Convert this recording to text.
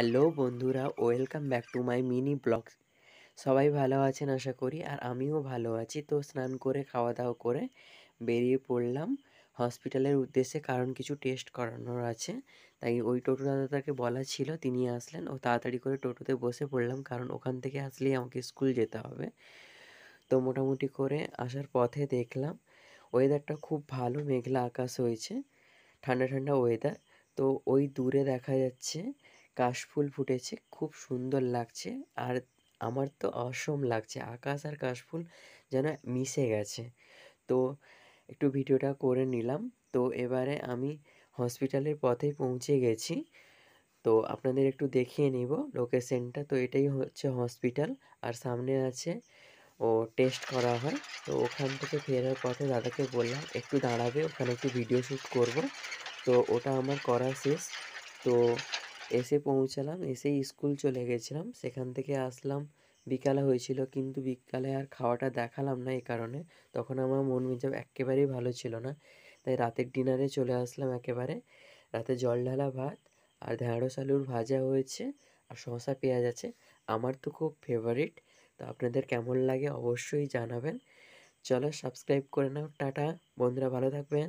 hello বন্ধুরা welcome back to my mini vlogs সবাই ভালো আছেন আশা করি আর আমিও ভালো আছি তো স্নান করে খাওয়া দাওয়া করে বেরিয়ে পড়লাম হসপিটালের উদ্দেশ্যে কারণ কিছু টেস্ট করানোর আছে তাই ওই টোটো দাদাটাকে বলা ছিল তিনি আসলেন ও তাড়াতাড়ি করে টোটোতে বসে পড়লাম কারণ ওখান থেকে আসলেই আমাকে স্কুল যেতে হবে তো মোটামুটি করে আসার পথে দেখলাম ওয়েদারটা খুব ভালো মেঘলা আকাশ হয়েছে ঠান্ডা ঠান্ডা ওয়েদার তো ওই দূরে দেখা যাচ্ছে কাশফুল ফুটেছে খুব সুন্দর লাগছে আর আমার তো অসম লাগছে আকাশ আর কাশফুল যেন মিশে গেছে তো একটু ভিডিওটা করে নিলাম তো এবারে আমি হসপিটালের পথেই পৌঁছে গেছি তো আপনাদের একটু দেখিয়ে নিব লোকেশনটা তো এটাই হচ্ছে হসপিটাল আর সামনে আছে ও টেস্ট করা হয় তো ওখান থেকে ফেরার পথে দাদাকে বললাম একটু দাঁড়াবে ওখানে একটু ভিডিও শ্যুট করব তো ওটা আমার করা শেষ তো এসে পৌঁছালাম এসে স্কুল চলে গেছিলাম সেখান থেকে আসলাম বিকালে হয়েছিল কিন্তু বিকালে আর খাওয়াটা দেখালাম না এ কারণে তখন আমার মন মেজাব একেবারেই ভালো ছিল না তাই রাতের ডিনারে চলে আসলাম একেবারে রাতে জল ঢালা ভাত আর ঢেঁড়স আলুর ভাজা হয়েছে আর শসা পেঁয়াজ আছে আমার তো খুব ফেভারিট তো আপনাদের কেমন লাগে অবশ্যই জানাবেন চলো সাবস্ক্রাইব করে নাও টাটা বন্ধুরা ভালো থাকবেন